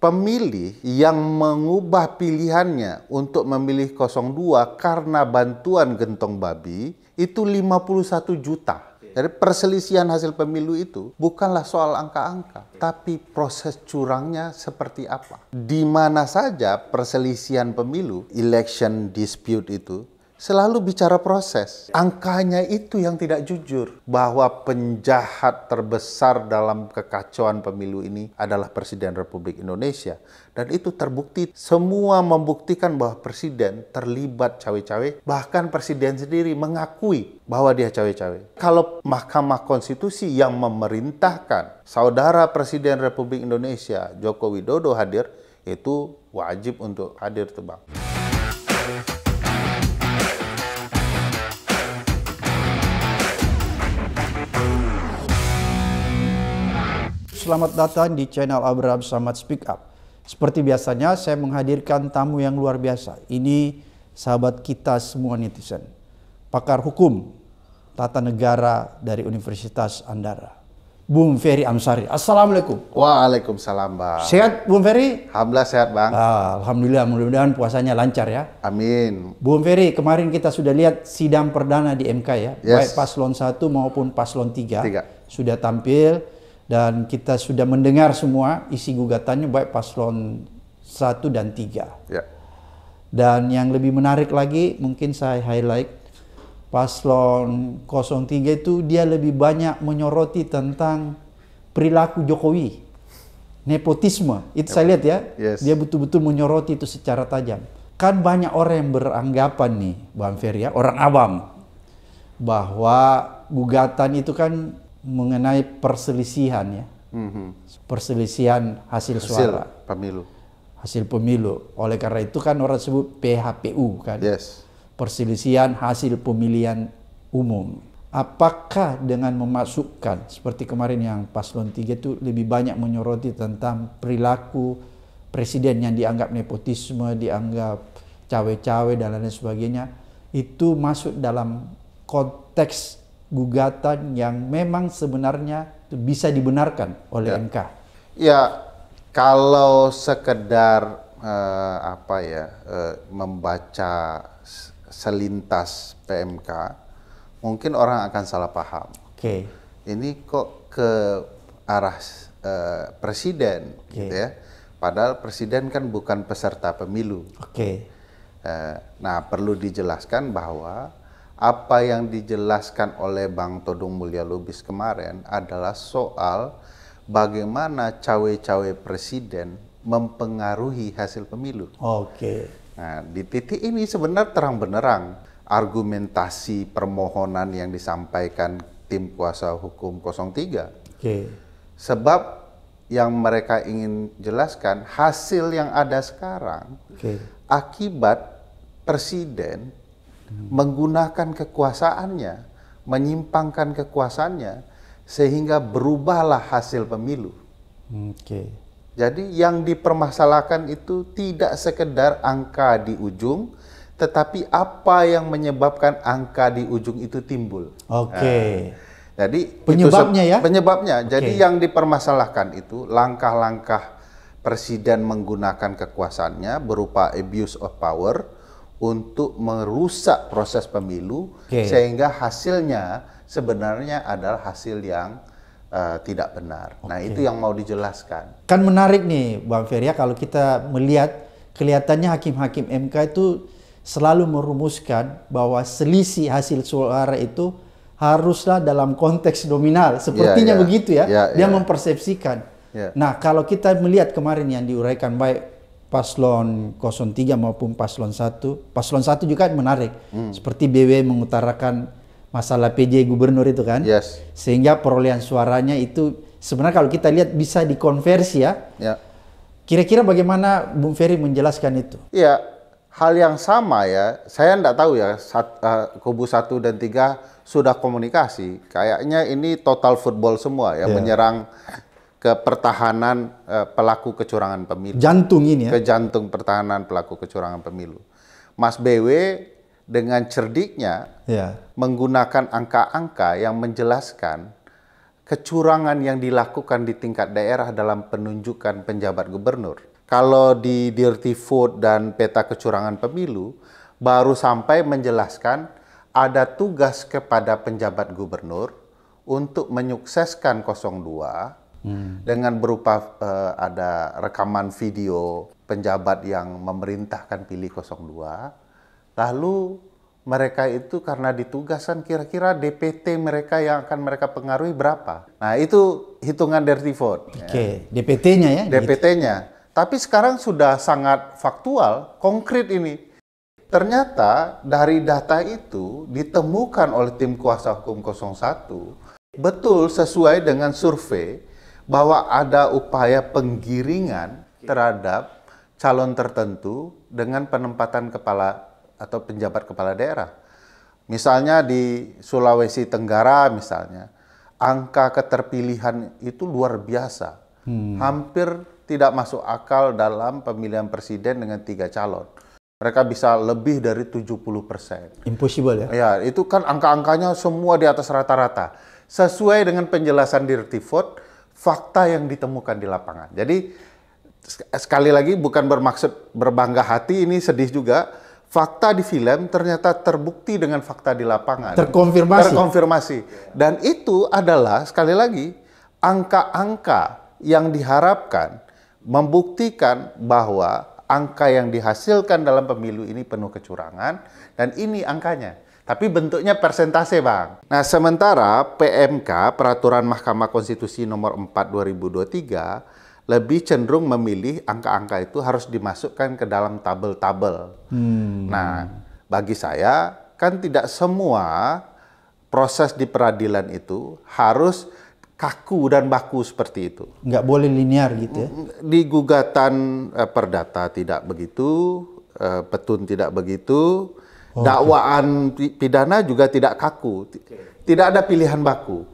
pemilih yang mengubah pilihannya untuk memilih 02 karena bantuan gentong babi itu 51 juta. Jadi perselisihan hasil pemilu itu bukanlah soal angka-angka, tapi proses curangnya seperti apa. Di mana saja perselisihan pemilu, election dispute itu selalu bicara proses. Angkanya itu yang tidak jujur bahwa penjahat terbesar dalam kekacauan pemilu ini adalah Presiden Republik Indonesia dan itu terbukti semua membuktikan bahwa presiden terlibat cawe-cawe bahkan presiden sendiri mengakui bahwa dia cawe-cawe. Kalau Mahkamah Konstitusi yang memerintahkan saudara Presiden Republik Indonesia Joko Widodo hadir itu wajib untuk hadir tuh Bang. selamat datang di channel Abraham Samad Speak Up. Seperti biasanya, saya menghadirkan tamu yang luar biasa. Ini sahabat kita semua netizen, pakar hukum tata negara dari Universitas Andara. Bung Ferry Amsari. Assalamualaikum. Waalaikumsalam, Bang. Sehat, Bung Ferry? Alhamdulillah sehat, Bang. Ah, Alhamdulillah, mudah-mudahan puasanya lancar ya. Amin. Bung Ferry, kemarin kita sudah lihat sidang perdana di MK ya. Yes. Baik paslon 1 maupun paslon 3. 3. Sudah tampil dan kita sudah mendengar semua isi gugatannya baik paslon 1 dan 3. Ya. Dan yang lebih menarik lagi mungkin saya highlight paslon 03 itu dia lebih banyak menyoroti tentang perilaku Jokowi. Nepotisme. Itu ya. saya lihat ya. Yes. Dia betul-betul menyoroti itu secara tajam. Kan banyak orang yang beranggapan nih, Bang Ferry ya, orang awam bahwa gugatan itu kan mengenai perselisihan ya. Hmm. Perselisihan hasil, hasil suara. pemilu. Hasil pemilu. Oleh karena itu kan orang sebut PHPU kan. Yes. Perselisihan hasil pemilihan umum. Apakah dengan memasukkan seperti kemarin yang paslon 3 itu lebih banyak menyoroti tentang perilaku presiden yang dianggap nepotisme, dianggap cawe-cawe dan lain sebagainya itu masuk dalam konteks gugatan yang memang sebenarnya bisa dibenarkan oleh ya. MK? Ya, kalau sekedar eh, apa ya eh, membaca selintas PMK, mungkin orang akan salah paham. Oke. Okay. Ini kok ke arah eh, presiden, okay. gitu ya. Padahal presiden kan bukan peserta pemilu. Oke. Okay. Eh, nah, perlu dijelaskan bahwa apa yang dijelaskan oleh Bang Todung Mulia Lubis kemarin adalah soal bagaimana cawe-cawe presiden mempengaruhi hasil pemilu. Oke. Okay. Nah, di titik ini sebenarnya terang benerang argumentasi permohonan yang disampaikan tim kuasa hukum 03. Oke. Okay. Sebab yang mereka ingin jelaskan hasil yang ada sekarang okay. akibat presiden menggunakan kekuasaannya, menyimpangkan kekuasaannya sehingga berubahlah hasil pemilu. Oke. Okay. Jadi yang dipermasalahkan itu tidak sekedar angka di ujung, tetapi apa yang menyebabkan angka di ujung itu timbul. Oke. Okay. Nah, jadi penyebabnya ya? Penyebabnya. Okay. Jadi yang dipermasalahkan itu langkah-langkah presiden menggunakan kekuasaannya berupa abuse of power untuk merusak proses pemilu okay. sehingga hasilnya sebenarnya adalah hasil yang uh, tidak benar. Okay. Nah itu yang mau dijelaskan. Kan menarik nih Bang ya, kalau kita melihat kelihatannya hakim-hakim MK itu selalu merumuskan bahwa selisih hasil suara itu haruslah dalam konteks nominal. Iya, Sepertinya yeah, yeah. begitu ya. Yeah, Dia iya. mempersepsikan. Yeah. Nah kalau kita melihat kemarin yang diuraikan baik paslon 03 maupun paslon 1. Paslon 1 juga menarik. Hmm. Seperti BW mengutarakan masalah PJ gubernur itu kan. Yes. Sehingga perolehan suaranya itu sebenarnya kalau kita lihat bisa dikonversi ya. ya. Kira-kira bagaimana Bung Ferry menjelaskan itu? Iya, hal yang sama ya. Saya tidak tahu ya sat, uh, kubu satu dan 3 sudah komunikasi. Kayaknya ini total football semua ya, yeah. menyerang ke pertahanan uh, eh, pelaku kecurangan pemilu. Jantung ini ya. Ke jantung pertahanan pelaku kecurangan pemilu. Mas BW dengan cerdiknya ya. menggunakan angka-angka yang menjelaskan kecurangan yang dilakukan di tingkat daerah dalam penunjukan penjabat gubernur. Kalau di Dirty Food dan peta kecurangan pemilu baru sampai menjelaskan ada tugas kepada penjabat gubernur untuk menyukseskan 02 hmm. dengan berupa uh, ada rekaman video penjabat yang memerintahkan pilih 02 lalu mereka itu karena ditugaskan kira-kira DPT mereka yang akan mereka pengaruhi berapa. Nah, itu hitungan dirty vote. Oke, DPT-nya ya. DPT-nya. Gitu. Tapi sekarang sudah sangat faktual, konkret ini. Ternyata dari data itu ditemukan oleh tim kuasa hukum 01 betul sesuai dengan survei bahwa ada upaya penggiringan terhadap calon tertentu dengan penempatan kepala atau penjabat kepala daerah. Misalnya di Sulawesi Tenggara misalnya, angka keterpilihan itu luar biasa. Hmm. Hampir tidak masuk akal dalam pemilihan presiden dengan tiga calon. Mereka bisa lebih dari 70 persen. Impossible ya? Ya, itu kan angka-angkanya semua di atas rata-rata. Sesuai dengan penjelasan Dirty Vote, fakta yang ditemukan di lapangan. Jadi sekali lagi bukan bermaksud berbangga hati ini sedih juga. Fakta di film ternyata terbukti dengan fakta di lapangan. Terkonfirmasi. Terkonfirmasi. Dan itu adalah sekali lagi angka-angka yang diharapkan membuktikan bahwa angka yang dihasilkan dalam pemilu ini penuh kecurangan dan ini angkanya tapi bentuknya persentase bang. Nah sementara PMK Peraturan Mahkamah Konstitusi Nomor 4 2023 lebih cenderung memilih angka-angka itu harus dimasukkan ke dalam tabel-tabel. Hmm. Nah bagi saya kan tidak semua proses di peradilan itu harus kaku dan baku seperti itu. Nggak boleh linear gitu ya? Di gugatan eh, perdata tidak begitu, eh, petun tidak begitu, Oh, Dakwaan pidana juga tidak kaku, tidak ada pilihan baku.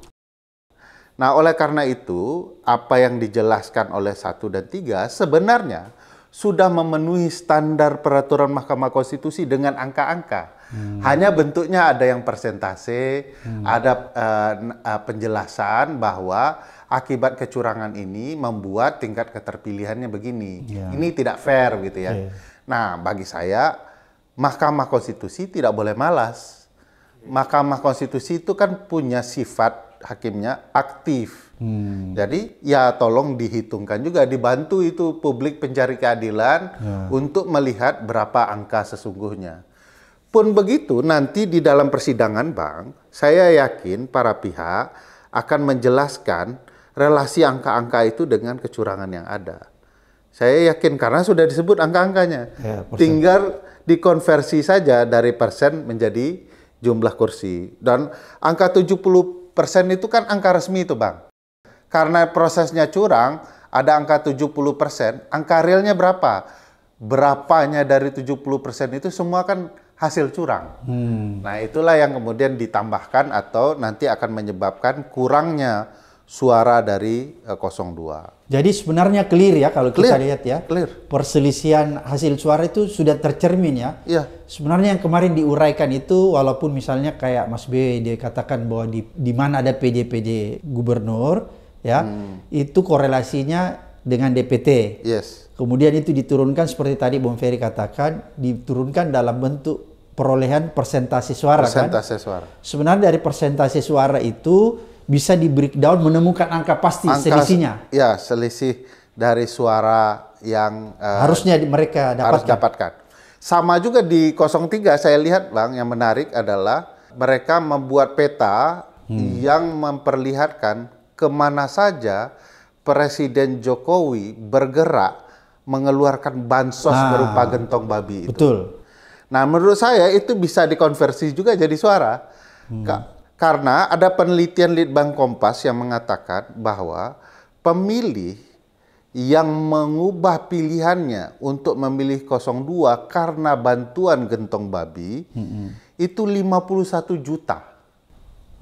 Nah, oleh karena itu, apa yang dijelaskan oleh satu dan tiga sebenarnya sudah memenuhi standar peraturan Mahkamah Konstitusi dengan angka-angka. Hmm. Hanya bentuknya ada yang persentase, hmm. ada uh, uh, penjelasan bahwa akibat kecurangan ini membuat tingkat keterpilihannya begini. Yeah. Ini tidak fair gitu ya. Yeah. Nah, bagi saya Mahkamah Konstitusi tidak boleh malas. Mahkamah Konstitusi itu kan punya sifat hakimnya aktif. Hmm. Jadi ya tolong dihitungkan juga dibantu itu publik pencari keadilan ya. untuk melihat berapa angka sesungguhnya. Pun begitu nanti di dalam persidangan Bang, saya yakin para pihak akan menjelaskan relasi angka-angka itu dengan kecurangan yang ada. Saya yakin karena sudah disebut angka-angkanya. Ya, Tinggal dikonversi saja dari persen menjadi jumlah kursi. Dan angka 70 persen itu kan angka resmi itu Bang. Karena prosesnya curang, ada angka 70 persen, angka realnya berapa? Berapanya dari 70 persen itu semua kan hasil curang. Hmm. Nah itulah yang kemudian ditambahkan atau nanti akan menyebabkan kurangnya suara dari uh, eh, 02. Jadi sebenarnya clear ya kalau clear. kita lihat ya. Clear. Perselisihan hasil suara itu sudah tercermin ya. Iya. Sebenarnya yang kemarin diuraikan itu walaupun misalnya kayak Mas B dia katakan bahwa di di mana ada PJ-PJ gubernur ya, hmm. itu korelasinya dengan DPT. Yes. Kemudian itu diturunkan seperti tadi Bung Ferry katakan, diturunkan dalam bentuk perolehan persentase suara persentase kan. Persentase suara. Sebenarnya dari persentase suara itu bisa di breakdown menemukan angka pasti angka, selisihnya. Ya, selisih dari suara yang uh, harusnya mereka dapatkan. Harus dapatkan. Sama juga di 03 saya lihat Bang yang menarik adalah mereka membuat peta hmm. yang memperlihatkan kemana saja Presiden Jokowi bergerak mengeluarkan bansos nah, berupa gentong babi itu. Betul. Nah, menurut saya itu bisa dikonversi juga jadi suara. Hmm. Karena ada penelitian Litbang Kompas yang mengatakan bahwa pemilih yang mengubah pilihannya untuk memilih 02 karena bantuan gentong babi hmm. itu 51 juta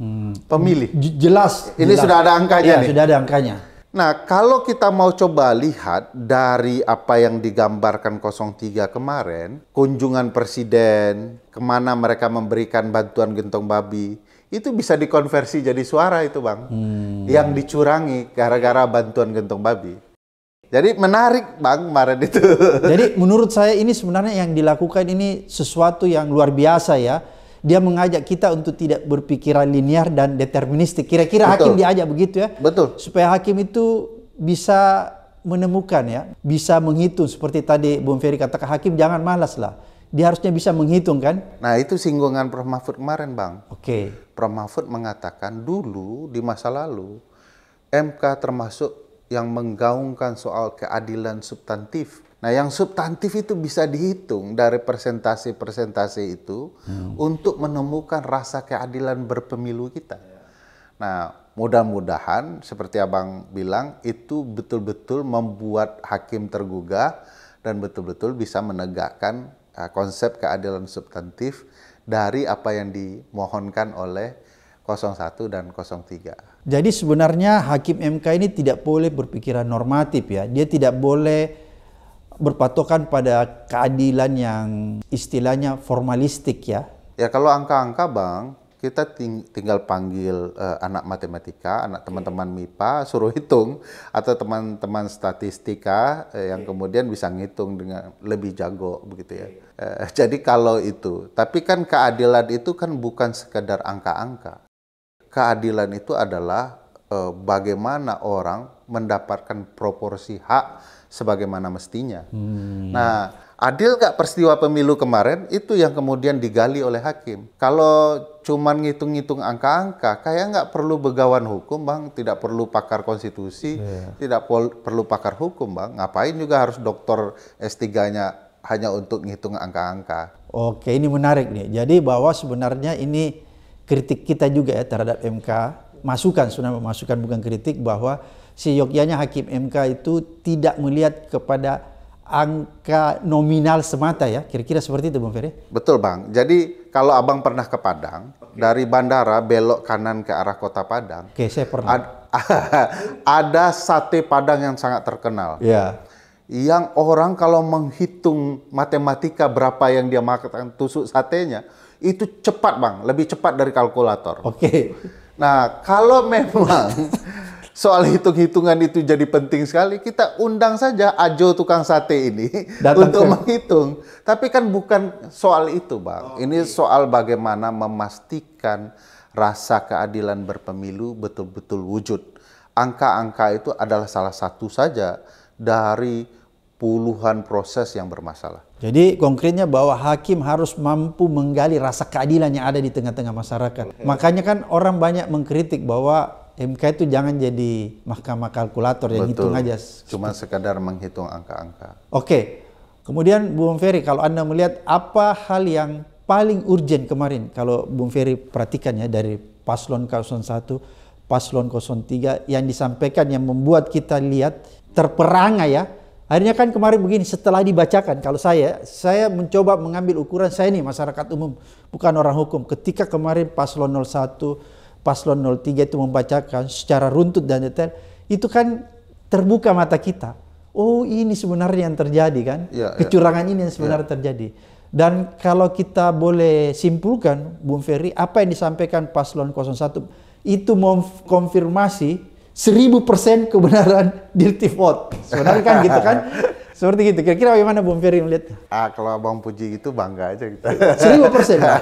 hmm. pemilih. Jelas. Ini jelas. sudah ada angkanya ya, nih. Sudah ada angkanya. Nah, kalau kita mau coba lihat dari apa yang digambarkan 03 kemarin, kunjungan presiden, kemana mereka memberikan bantuan gentong babi, itu bisa dikonversi jadi suara itu bang hmm. yang dicurangi gara-gara bantuan gentong babi jadi menarik bang kemarin itu jadi menurut saya ini sebenarnya yang dilakukan ini sesuatu yang luar biasa ya dia mengajak kita untuk tidak berpikiran linear dan deterministik kira-kira hakim diajak begitu ya betul supaya hakim itu bisa menemukan ya bisa menghitung seperti tadi Bung Ferry katakan hakim jangan malas lah dia harusnya bisa menghitung kan? Nah itu singgungan Prof Mahfud kemarin bang. Oke. Okay. Prof Mahfud mengatakan dulu di masa lalu MK termasuk yang menggaungkan soal keadilan substantif. Nah yang substantif itu bisa dihitung dari presentasi-presentasi itu hmm. untuk menemukan rasa keadilan berpemilu kita. Nah mudah-mudahan seperti abang bilang itu betul-betul membuat hakim tergugah dan betul-betul bisa menegakkan Eh, konsep keadilan substantif dari apa yang dimohonkan oleh 01 dan 03. Jadi sebenarnya hakim MK ini tidak boleh berpikiran normatif ya. Dia tidak boleh berpatokan pada keadilan yang istilahnya formalistik ya. Ya kalau angka-angka Bang, kita ting tinggal panggil uh, anak matematika, anak teman-teman MIPA suruh hitung atau teman-teman statistika uh, yang kemudian bisa ngitung dengan lebih jago begitu ya. Eh, jadi kalau itu, tapi kan keadilan itu kan bukan sekedar angka-angka. Keadilan itu adalah eh, bagaimana orang mendapatkan proporsi hak sebagaimana mestinya. Hmm. Nah, adil nggak peristiwa pemilu kemarin itu yang kemudian digali oleh hakim. Kalau cuman ngitung-ngitung angka-angka, kayak nggak perlu begawan hukum, bang. Tidak perlu pakar konstitusi, yeah. tidak perlu pakar hukum, bang. Ngapain juga harus dokter S3-nya hanya untuk menghitung angka-angka. Oke, ini menarik nih. Jadi bahwa sebenarnya ini kritik kita juga ya terhadap MK, masukan sebenarnya masukan bukan kritik bahwa si Yogyanya hakim MK itu tidak melihat kepada angka nominal semata ya, kira-kira seperti itu Bang Ferry? Betul Bang, jadi kalau Abang pernah ke Padang, okay. dari bandara belok kanan ke arah kota Padang. Oke, okay, saya pernah. Ad ada sate Padang yang sangat terkenal. Iya. Yeah yang orang kalau menghitung matematika berapa yang dia makan tusuk satenya itu cepat bang, lebih cepat dari kalkulator. Oke. Okay. Nah kalau memang soal hitung-hitungan itu jadi penting sekali, kita undang saja Ajo tukang sate ini Datang untuk ke... menghitung. Tapi kan bukan soal itu bang, okay. Oh, ini soal bagaimana memastikan rasa keadilan berpemilu betul-betul wujud. Angka-angka itu adalah salah satu saja dari puluhan proses yang bermasalah. Jadi konkretnya bahwa hakim harus mampu menggali rasa keadilan yang ada di tengah-tengah masyarakat. Makanya kan orang banyak mengkritik bahwa MK itu jangan jadi mahkamah kalkulator yang Betul. hitung aja. Cuma sekadar menghitung angka-angka. Oke. Kemudian Bung Ferry, kalau Anda melihat apa hal yang paling urgent kemarin kalau Bung Ferry perhatikan ya dari paslon 01, paslon 03 yang disampaikan yang membuat kita lihat terperangah ya. Akhirnya kan kemarin begini setelah dibacakan kalau saya saya mencoba mengambil ukuran saya nih masyarakat umum bukan orang hukum ketika kemarin paslon 01 paslon 03 itu membacakan secara runtut dan detail itu kan terbuka mata kita oh ini sebenarnya yang terjadi kan ya, ya. kecurangan ini yang ya. sebenarnya ya. terjadi dan kalau kita boleh simpulkan Bung Ferry apa yang disampaikan paslon 01 itu mengkonfirmasi seribu persen kebenaran dirty vote. Sebenarnya kan gitu kan. Seperti gitu. Kira-kira bagaimana Bung Ferry melihat? Ah, kalau Bang Puji gitu bangga aja kita. Gitu. Seribu persen. Nah.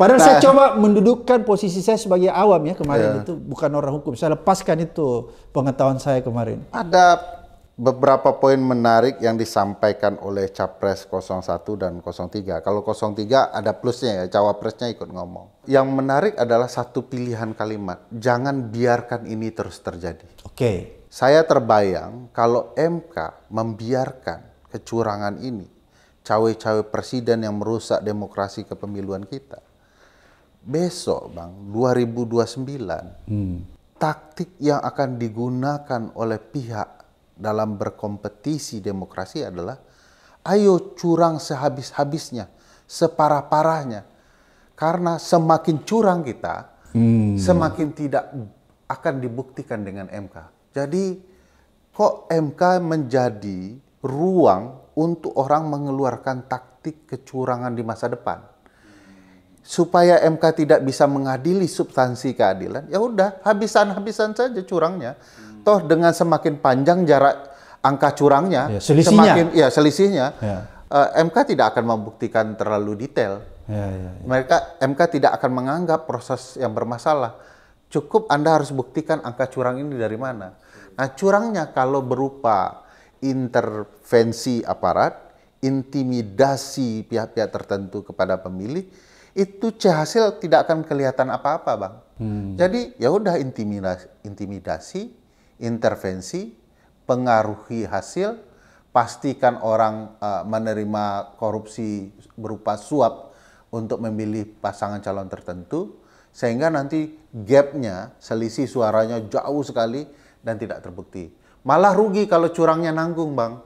Padahal nah. saya coba mendudukkan posisi saya sebagai awam ya kemarin yeah. itu bukan orang hukum. Saya lepaskan itu pengetahuan saya kemarin. Ada beberapa poin menarik yang disampaikan oleh Capres 01 dan 03. Kalau 03 ada plusnya ya, Cawapresnya ikut ngomong. Yang menarik adalah satu pilihan kalimat, jangan biarkan ini terus terjadi. Oke. Okay. Saya terbayang kalau MK membiarkan kecurangan ini, cawe-cawe presiden yang merusak demokrasi kepemiluan kita. Besok Bang, 2029, hmm. taktik yang akan digunakan oleh pihak dalam berkompetisi demokrasi adalah ayo curang sehabis-habisnya, separah-parahnya. Karena semakin curang kita, hmm. semakin tidak akan dibuktikan dengan MK. Jadi kok MK menjadi ruang untuk orang mengeluarkan taktik kecurangan di masa depan. Supaya MK tidak bisa mengadili substansi keadilan, ya udah habisan-habisan saja curangnya. Hmm toh dengan semakin panjang jarak angka curangnya, ya, selisihnya. semakin ya selisihnya, ya. Uh, eh, MK tidak akan membuktikan terlalu detail. Ya, ya, ya. Mereka MK tidak akan menganggap proses yang bermasalah. Cukup Anda harus buktikan angka curang ini dari mana. Nah, curangnya kalau berupa intervensi aparat, intimidasi pihak-pihak tertentu kepada pemilih, itu hasil tidak akan kelihatan apa-apa, Bang. Hmm. Jadi ya udah intimidasi, intimidasi intervensi, pengaruhi hasil, pastikan orang uh, menerima korupsi berupa suap untuk memilih pasangan calon tertentu, sehingga nanti gapnya, selisih suaranya jauh sekali dan tidak terbukti. Malah rugi kalau curangnya nanggung, Bang.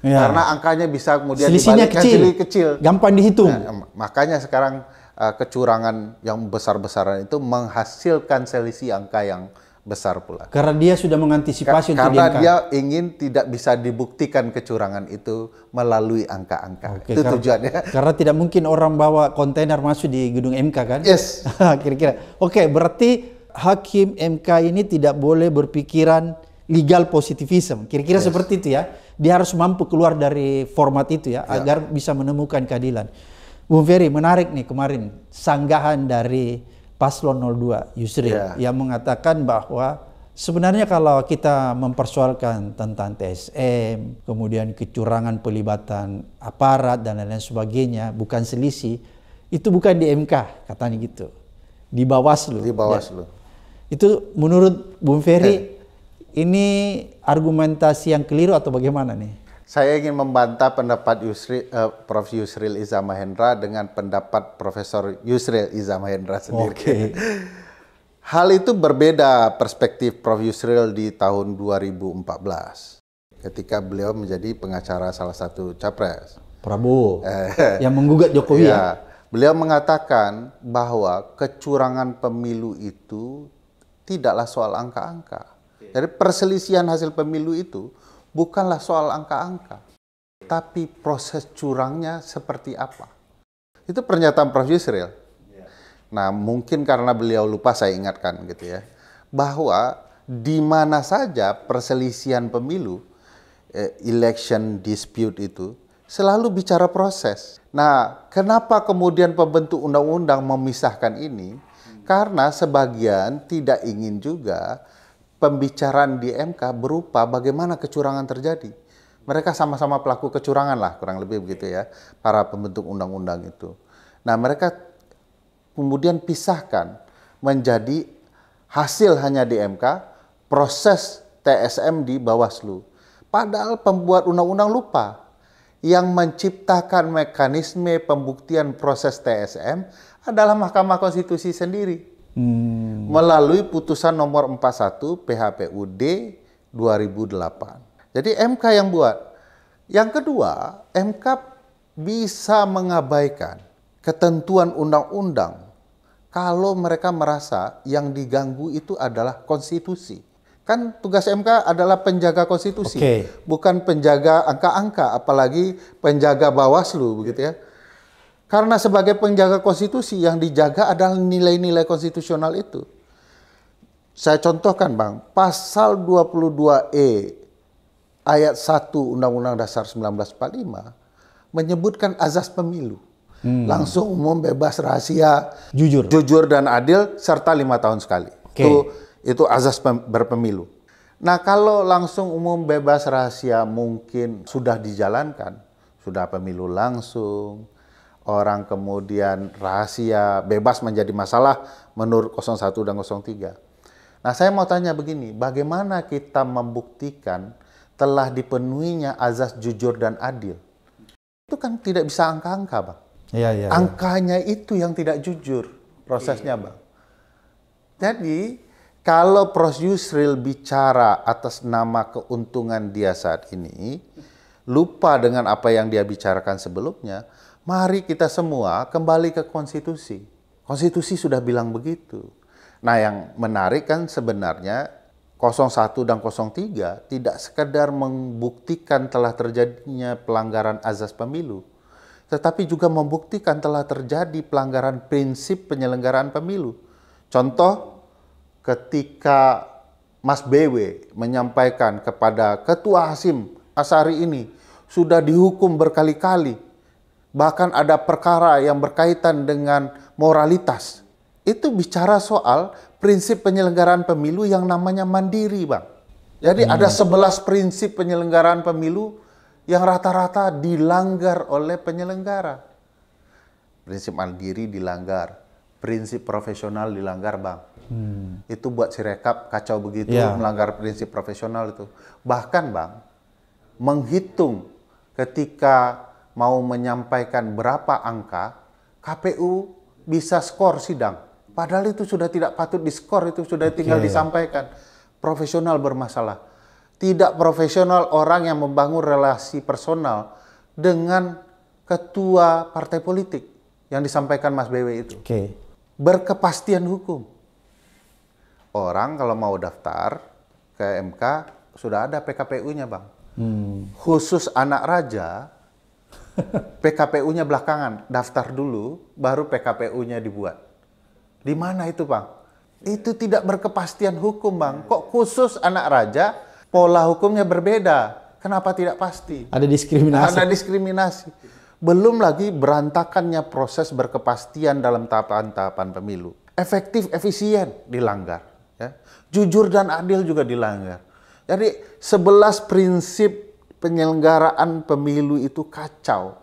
Ya. Karena angkanya bisa kemudian Selisihnya kecil. kecil. Gampang dihitung. Nah, makanya sekarang uh, kecurangan yang besar-besaran itu menghasilkan selisih angka yang besar pula. Karena dia sudah mengantisipasi Ka Karena dia ingin tidak bisa dibuktikan kecurangan itu melalui angka-angka. Okay, itu karena, tujuannya. Karena tidak mungkin orang bawa kontainer masuk di gedung MK kan? Yes. Kira-kira. Oke, berarti hakim MK ini tidak boleh berpikiran legal positivism. Kira-kira yes. seperti itu ya. Dia harus mampu keluar dari format itu ya, ya. agar bisa menemukan keadilan. Bung Ferry, menarik nih kemarin sanggahan dari paslon 02 Yusri yeah. yang mengatakan bahwa sebenarnya kalau kita mempersoalkan tentang TSM, kemudian kecurangan pelibatan aparat dan lain-lain sebagainya, bukan selisih, itu bukan di MK katanya gitu. Di Bawaslu. Di Bawaslu. Ya. Itu menurut Bung Ferry eh. ini argumentasi yang keliru atau bagaimana nih? Saya ingin membantah pendapat Yusri, uh, Prof. Yusril Iza Mahendra dengan pendapat Profesor Yusril Iza Mahendra sendiri. Okay. Hal itu berbeda perspektif Prof. Yusril di tahun 2014 ketika beliau menjadi pengacara salah satu capres. Prabowo eh. yang menggugat Jokowi ya. Iya. Beliau mengatakan bahwa kecurangan pemilu itu tidaklah soal angka-angka. Jadi perselisihan hasil pemilu itu bukanlah soal angka-angka, tapi proses curangnya seperti apa. Itu pernyataan Prof. Yusril. Iya. Nah, mungkin karena beliau lupa saya ingatkan gitu ya, bahwa di mana saja perselisihan pemilu, eh, election dispute itu, selalu bicara proses. Nah, kenapa kemudian pembentuk undang-undang memisahkan ini? Hmm. Karena sebagian tidak ingin juga pembicaraan di MK berupa bagaimana kecurangan terjadi. Mereka sama-sama pelaku kecurangan lah, kurang lebih begitu ya, para pembentuk undang-undang itu. Nah, mereka kemudian pisahkan menjadi hasil hanya di MK, proses TSM di Bawaslu. Padahal pembuat undang-undang lupa yang menciptakan mekanisme pembuktian proses TSM adalah Mahkamah Konstitusi sendiri hmm. melalui putusan nomor 41 PHPUD 2008. Jadi MK yang buat. Yang kedua, MK bisa mengabaikan ketentuan undang-undang kalau mereka merasa yang diganggu itu adalah konstitusi. Kan tugas MK adalah penjaga konstitusi, okay. bukan penjaga angka-angka, apalagi penjaga bawaslu begitu ya. Karena sebagai penjaga konstitusi yang dijaga adalah nilai-nilai konstitusional itu. Saya contohkan Bang, pasal 22E ayat 1 Undang-Undang Dasar 1945 menyebutkan azas pemilu. Hmm. Langsung umum, bebas, rahasia, jujur, jujur dan adil serta lima tahun sekali. Okay. Itu itu azas berpemilu. Nah, kalau langsung umum, bebas, rahasia mungkin sudah dijalankan, sudah pemilu langsung, orang kemudian rahasia bebas menjadi masalah menurut 01 dan 03. Nah, saya mau tanya begini, bagaimana kita membuktikan telah dipenuhinya azas jujur dan adil? Itu kan tidak bisa angka-angka, Bang. Iya, iya. iya. Angkanya ya. itu yang tidak jujur prosesnya, iya. Bang. Jadi, kalau Prof. Yusril bicara atas nama keuntungan dia saat ini, lupa dengan apa yang dia bicarakan sebelumnya, Mari kita semua kembali ke konstitusi. Konstitusi sudah bilang begitu. Nah, yang menarik kan sebenarnya 01 dan 03 tidak sekedar membuktikan telah terjadinya pelanggaran azas pemilu, tetapi juga membuktikan telah terjadi pelanggaran prinsip penyelenggaraan pemilu. Contoh ketika Mas BW menyampaikan kepada Ketua Asim Asari ini sudah dihukum berkali-kali bahkan ada perkara yang berkaitan dengan moralitas. Itu bicara soal prinsip penyelenggaraan pemilu yang namanya mandiri, Bang. Jadi hmm. ada 11 prinsip penyelenggaraan pemilu yang rata-rata dilanggar oleh penyelenggara. Prinsip mandiri dilanggar, prinsip profesional dilanggar, Bang. Hmm. Itu buat sirekap kacau begitu yeah. melanggar prinsip profesional itu. Bahkan, Bang, menghitung ketika mau menyampaikan berapa angka, KPU bisa skor sidang. Padahal itu sudah tidak patut diskor, itu sudah okay. tinggal disampaikan. Profesional bermasalah. Tidak profesional orang yang membangun relasi personal dengan ketua partai politik yang disampaikan Mas BW itu. Okay. Berkepastian hukum. Orang kalau mau daftar ke MK sudah ada PKPU-nya, Bang. Hmm. Khusus anak raja PKPU-nya belakangan, daftar dulu, baru PKPU-nya dibuat. Di mana itu, Bang? Itu tidak berkepastian hukum, Bang. Iya. Kok khusus anak raja, pola hukumnya berbeda. Kenapa tidak pasti? Ada diskriminasi. Ada diskriminasi. Belum lagi berantakannya proses berkepastian dalam tahapan-tahapan pemilu. Efektif, efisien, dilanggar. Ya. Jujur dan adil juga dilanggar. Jadi sebelas prinsip penyelenggaraan pemilu itu kacau.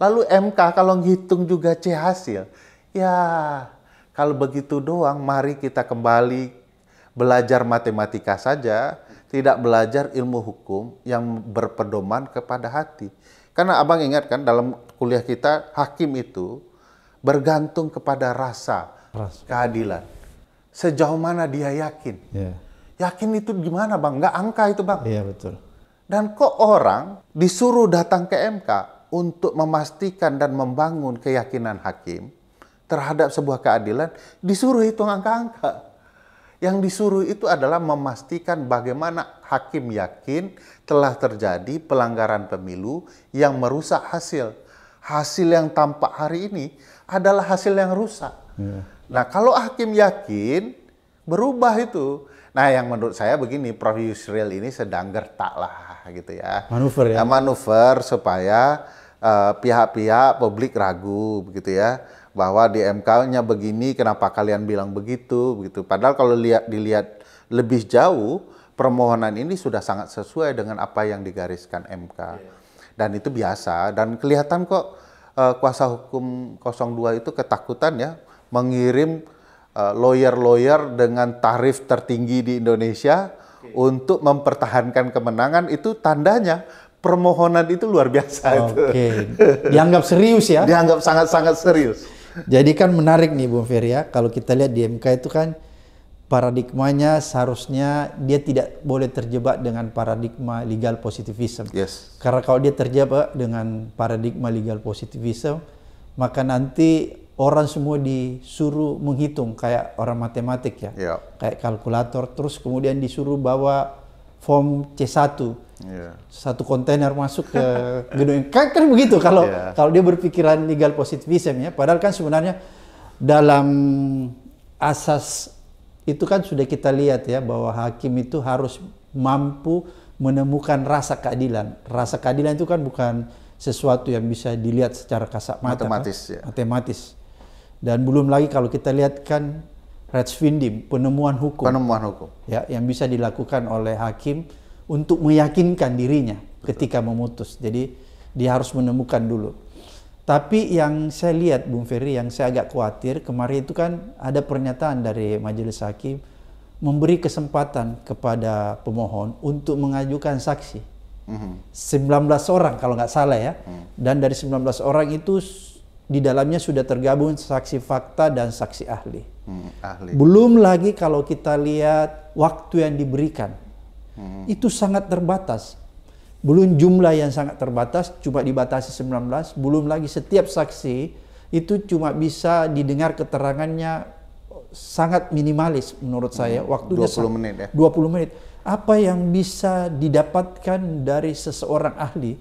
Lalu MK kalau ngitung juga C hasil, ya kalau begitu doang mari kita kembali belajar matematika saja, tidak belajar ilmu hukum yang berpedoman kepada hati. Karena abang ingat kan dalam kuliah kita hakim itu bergantung kepada rasa, rasa. keadilan. Sejauh mana dia yakin. Yeah. Yakin itu gimana bang? Nggak angka itu bang. Iya yeah, betul. Dan kok orang disuruh datang ke MK untuk memastikan dan membangun keyakinan hakim terhadap sebuah keadilan disuruh hitung angka-angka. Yang disuruh itu adalah memastikan bagaimana hakim yakin telah terjadi pelanggaran pemilu yang merusak hasil. Hasil yang tampak hari ini adalah hasil yang rusak. Yeah. Nah, kalau hakim yakin berubah itu Nah, yang menurut saya begini, Prof Yusril ini sedang gertak lah gitu ya. Manuver ya. ya manuver supaya eh, pihak-pihak uh, publik ragu begitu ya bahwa di MK-nya begini, kenapa kalian bilang begitu begitu. Padahal kalau lihat dilihat lebih jauh, permohonan ini sudah sangat sesuai dengan apa yang digariskan MK. Iya. Dan itu biasa dan kelihatan kok uh, kuasa hukum 02 itu ketakutan ya mengirim Eh, lawyer-lawyer dengan tarif tertinggi di Indonesia okay. untuk mempertahankan kemenangan itu tandanya permohonan itu luar biasa okay. Dianggap serius ya? Dianggap sangat-sangat serius. Jadi kan menarik nih Bung Ferry ya, kalau kita lihat di MK itu kan paradigmanya seharusnya dia tidak boleh terjebak dengan paradigma legal positivism. Yes. Karena kalau dia terjebak dengan paradigma legal positivism, maka nanti orang semua disuruh menghitung kayak orang matematik ya, ya. kayak kalkulator. Terus kemudian disuruh bawa form C1, Ya. satu kontainer masuk ke gedung. Kan, kan begitu kalau ya. kalau dia berpikiran legal positivism ya. Padahal kan sebenarnya dalam asas itu kan sudah kita lihat ya bahwa hakim itu harus mampu menemukan rasa keadilan. Rasa keadilan itu kan bukan sesuatu yang bisa dilihat secara kasat mata, matematis, kan? ya. matematis. Dan belum lagi kalau kita lihat kan Reds penemuan hukum. Penemuan hukum. Ya, yang bisa dilakukan oleh hakim untuk meyakinkan dirinya Betul. ketika memutus. Jadi dia harus menemukan dulu. Tapi yang saya lihat Bung Ferry yang saya agak khawatir kemarin itu kan ada pernyataan dari majelis hakim memberi kesempatan kepada pemohon untuk mengajukan saksi. Mm -hmm. 19 orang kalau nggak salah ya. Mm. Dan dari 19 orang itu di dalamnya sudah tergabung saksi fakta dan saksi ahli. Hmm, ahli. Belum lagi kalau kita lihat waktu yang diberikan, hmm. itu sangat terbatas. Belum jumlah yang sangat terbatas, cuma dibatasi 19, belum lagi setiap saksi itu cuma bisa didengar keterangannya sangat minimalis menurut saya. Hmm, Waktunya 20 menit ya. 20 menit. Apa yang bisa didapatkan dari seseorang ahli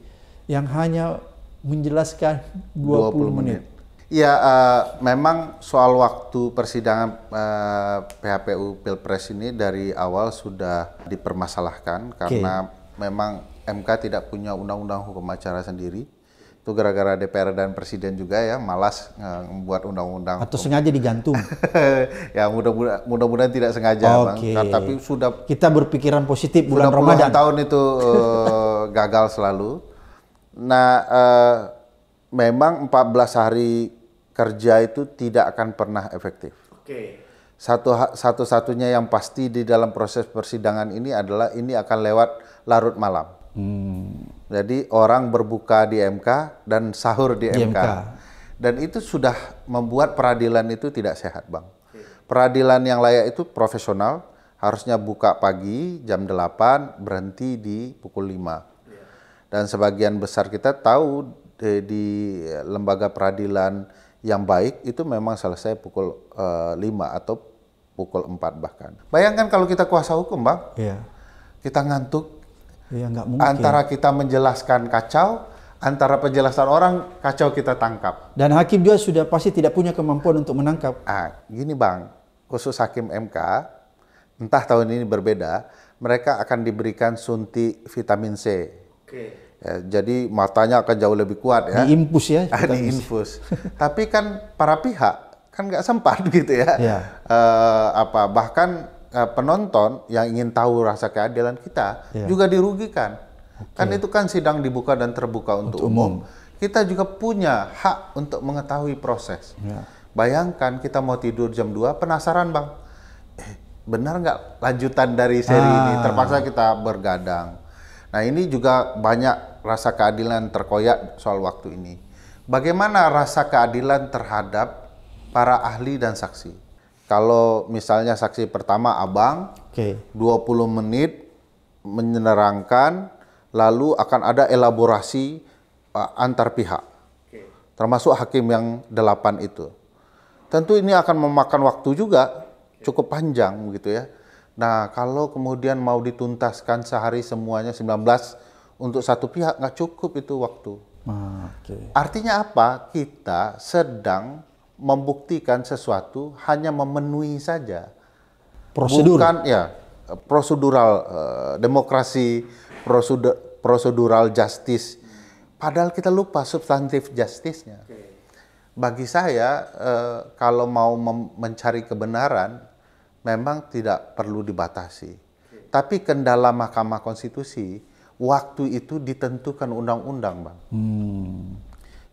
yang hanya menjelaskan 20, 20 menit. Iya, uh, memang soal waktu persidangan uh, eh, PHPU Pilpres ini dari awal sudah dipermasalahkan karena okay. memang MK tidak punya undang-undang hukum acara sendiri. Itu gara-gara DPR dan Presiden juga ya malas eh, membuat undang-undang. Atau sengaja digantung? ya mudah-mudahan mudah tidak sengaja okay. bang. tapi sudah kita berpikiran positif bulan Ramadan. tahun itu uh, gagal selalu Nah, eh, memang 14 hari kerja itu tidak akan pernah efektif. Oke. Satu satu-satunya yang pasti di dalam proses persidangan ini adalah ini akan lewat larut malam. Hmm. Jadi orang berbuka di MK dan sahur di, di MK. MK. Dan itu sudah membuat peradilan itu tidak sehat, Bang. Peradilan yang layak itu profesional, harusnya buka pagi jam 8, berhenti di pukul 5 dan sebagian besar kita tahu di, di lembaga peradilan yang baik itu memang selesai pukul uh, eh, 5 atau pukul 4 bahkan. Bayangkan kalau kita kuasa hukum, Bang. Iya. Kita ngantuk. Iya, mungkin. Antara kita menjelaskan kacau, antara penjelasan orang kacau kita tangkap. Dan hakim juga sudah pasti tidak punya kemampuan untuk menangkap. Ah, gini Bang, khusus hakim MK entah tahun ini berbeda, mereka akan diberikan suntik vitamin C. Oke. Ya, jadi matanya akan jauh lebih kuat ya. Diinfus ya. Ah, infus. Tapi kan para pihak kan nggak sempat gitu ya. Yeah. Ya. E, apa bahkan e, penonton yang ingin tahu rasa keadilan kita yeah. juga dirugikan. Okay. Kan itu kan sidang dibuka dan terbuka untuk, untuk umum. umum. Kita juga punya hak untuk mengetahui proses. Yeah. Bayangkan kita mau tidur jam 2 penasaran bang. Eh, benar nggak lanjutan dari seri ah. ini? Terpaksa kita bergadang Nah ini juga banyak rasa keadilan terkoyak soal waktu ini. Bagaimana rasa keadilan terhadap para ahli dan saksi? Kalau misalnya saksi pertama abang, okay. 20 menit menerangkan, lalu akan ada elaborasi uh, antar pihak, termasuk hakim yang delapan itu. Tentu ini akan memakan waktu juga, cukup panjang begitu ya. Nah, kalau kemudian mau dituntaskan sehari semuanya 19 untuk satu pihak nggak cukup itu waktu. Ah, okay. Artinya apa? Kita sedang membuktikan sesuatu hanya memenuhi saja. Prosedur. Bukan ya, prosedural uh, demokrasi, prosedur, prosedural justice. Padahal kita lupa substantif justice-nya. Okay. Bagi saya uh, kalau mau mencari kebenaran memang tidak perlu dibatasi. Tapi kendala Mahkamah Konstitusi waktu itu ditentukan undang-undang, Bang. Hmm.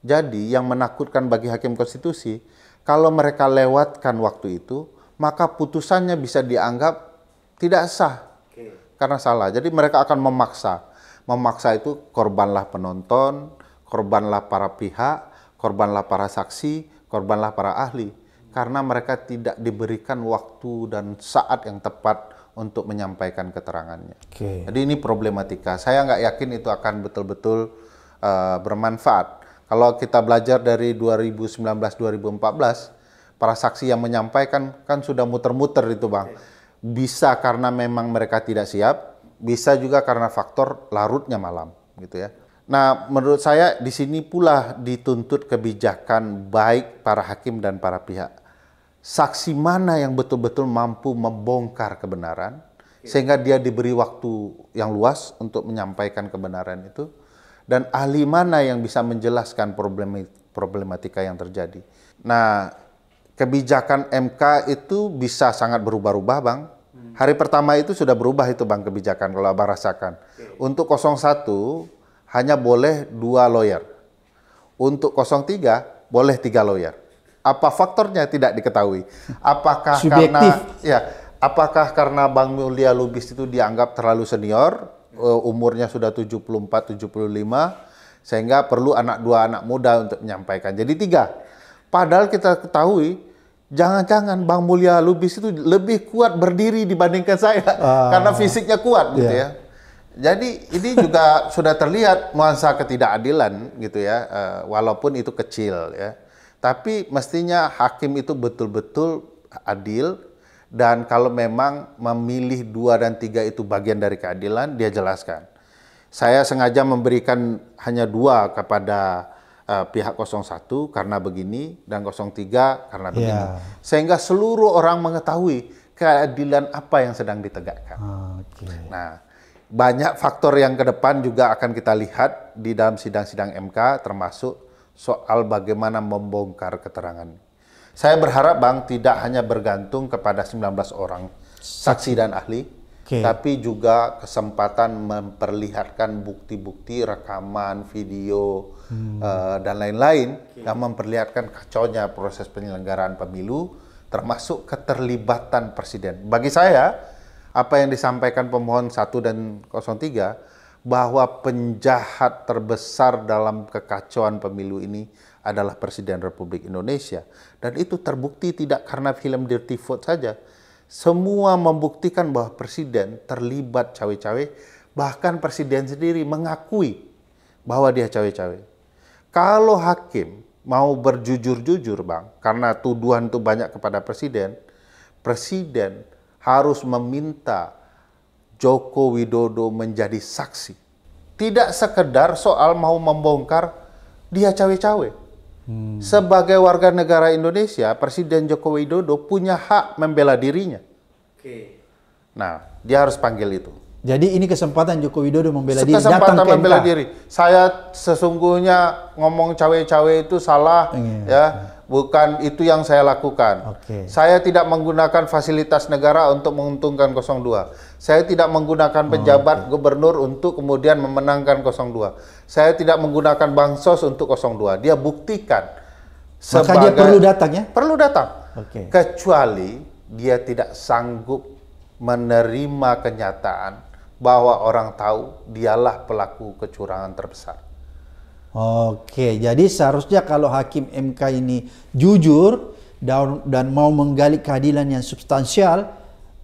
Jadi yang menakutkan bagi hakim konstitusi, kalau mereka lewatkan waktu itu, maka putusannya bisa dianggap tidak sah Oke. karena salah. Jadi mereka akan memaksa. Memaksa itu korbanlah penonton, korbanlah para pihak, korbanlah para saksi, korbanlah para ahli karena mereka tidak diberikan waktu dan saat yang tepat untuk menyampaikan keterangannya. Okay. Jadi ini problematika. Saya nggak yakin itu akan betul-betul uh, bermanfaat. Kalau kita belajar dari 2019-2014, para saksi yang menyampaikan kan sudah muter-muter itu bang. Iya. Bisa karena memang mereka tidak siap, bisa juga karena faktor larutnya malam gitu ya. Nah, menurut saya di sini pula dituntut kebijakan baik para hakim dan para pihak saksi mana yang betul-betul mampu membongkar kebenaran iya. sehingga dia diberi waktu yang luas untuk menyampaikan kebenaran itu dan ahli mana yang bisa menjelaskan problematika yang terjadi. Nah, kebijakan MK itu bisa sangat berubah-ubah, Bang. Hmm. Hari pertama itu sudah berubah itu Bang kebijakan kalau Abang rasakan. Untuk 01 hanya boleh dua lawyer. Untuk 03 boleh tiga lawyer apa faktornya tidak diketahui? Apakah Subjektif. karena ya, apakah karena Bang Mulia Lubis itu dianggap terlalu senior, eh, umurnya sudah 74 75 sehingga perlu anak dua anak muda untuk menyampaikan. Jadi tiga. Padahal kita ketahui jangan-jangan Bang Mulia Lubis itu lebih kuat berdiri dibandingkan saya uh, karena fisiknya kuat yeah. gitu iya. ya. Jadi ini juga sudah terlihat nuansa ketidakadilan gitu ya, eh, walaupun itu kecil ya. Tapi mestinya hakim itu betul-betul adil dan kalau memang memilih dua dan tiga itu bagian dari keadilan, dia jelaskan. Saya sengaja memberikan hanya dua kepada uh, pihak 01 karena begini dan 03 karena begini. Yeah. Sehingga seluruh orang mengetahui keadilan apa yang sedang ditegakkan. Okay. Nah, banyak faktor yang ke depan juga akan kita lihat di dalam sidang-sidang MK termasuk soal bagaimana membongkar keterangan. Saya berharap Bang tidak hanya bergantung kepada 19 orang saksi dan ahli, okay. tapi juga kesempatan memperlihatkan bukti-bukti rekaman, video, hmm. uh, dan lain-lain okay. yang memperlihatkan kacaunya proses penyelenggaraan pemilu, termasuk keterlibatan presiden. Bagi saya, apa yang disampaikan pemohon 1 dan 03 bahwa penjahat terbesar dalam kekacauan pemilu ini adalah Presiden Republik Indonesia. Dan itu terbukti tidak karena film Dirty Vote saja. Semua membuktikan bahwa Presiden terlibat cawe-cawe, bahkan Presiden sendiri mengakui bahwa dia cawe-cawe. Kalau hakim mau berjujur-jujur Bang, karena tuduhan itu banyak kepada Presiden, Presiden harus meminta Joko Widodo menjadi saksi. Tidak sekedar soal mau membongkar dia cawe-cawe. Hmm. Sebagai warga negara Indonesia, Presiden Joko Widodo punya hak membela dirinya. Oke. Nah, dia harus panggil itu. Jadi ini kesempatan Joko Widodo membela diri. Kesempatan membela diri. Saya sesungguhnya ngomong cawe-cawe itu salah, hmm. ya. Bukan itu yang saya lakukan. Oke. Saya tidak menggunakan fasilitas negara untuk menguntungkan 02. Saya tidak menggunakan oh, pejabat oh, okay. gubernur untuk kemudian memenangkan 02. Saya tidak menggunakan bansos untuk 02. Dia buktikan sebagai dia perlu datang ya? Perlu datang. Okay. Kecuali dia tidak sanggup menerima kenyataan bahwa orang tahu dialah pelaku kecurangan terbesar. Oke, jadi seharusnya kalau hakim MK ini jujur dan, dan mau menggali keadilan yang substansial,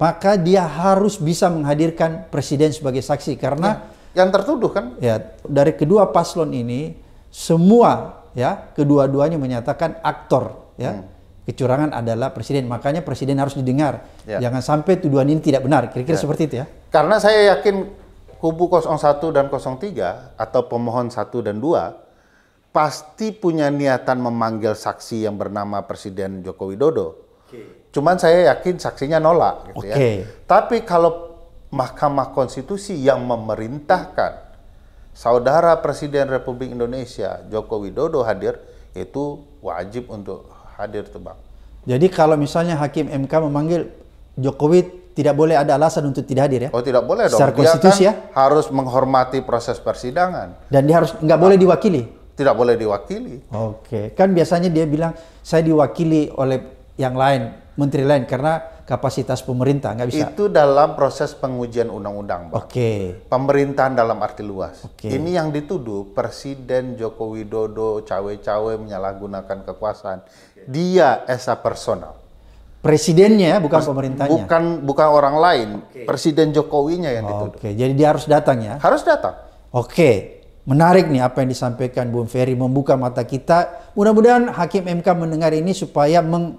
maka dia harus bisa menghadirkan presiden sebagai saksi karena ya, yang tertuduh kan ya dari kedua paslon ini semua ya kedua-duanya menyatakan aktor ya hmm. kecurangan adalah presiden makanya presiden harus didengar ya. jangan sampai tuduhan ini tidak benar kira-kira ya. seperti itu ya karena saya yakin kubu 01 dan 03 atau pemohon 1 dan 2 pasti punya niatan memanggil saksi yang bernama Presiden Joko Widodo Cuman saya yakin saksinya nolak gitu okay. ya. Tapi kalau Mahkamah Konstitusi yang memerintahkan saudara Presiden Republik Indonesia Joko Widodo hadir itu wajib untuk hadir tuh Bang. Jadi kalau misalnya hakim MK memanggil Jokowi tidak boleh ada alasan untuk tidak hadir ya? Oh tidak boleh dong. Secara konstitusi kan ya? Harus menghormati proses persidangan. Dan dia harus nggak boleh nah, diwakili. Tidak boleh diwakili. Oke, kan biasanya dia bilang saya diwakili oleh yang lain menteri lain karena kapasitas pemerintah nggak bisa. Itu dalam proses pengujian undang-undang, Pak. Oke. Okay. Pemerintahan dalam arti luas. Okay. Ini yang dituduh Presiden Joko Widodo cawe-cawe menyalahgunakan kekuasaan. Dia esa personal. Presidennya bukan Pres pemerintahnya. Bukan bukan orang lain, okay. Presiden Jokowinya yang dituduh. Oke, okay. jadi dia harus datang ya. Harus datang. Oke. Okay. Menarik nih apa yang disampaikan Bung Ferry membuka mata kita. Mudah-mudahan Hakim MK mendengar ini supaya meng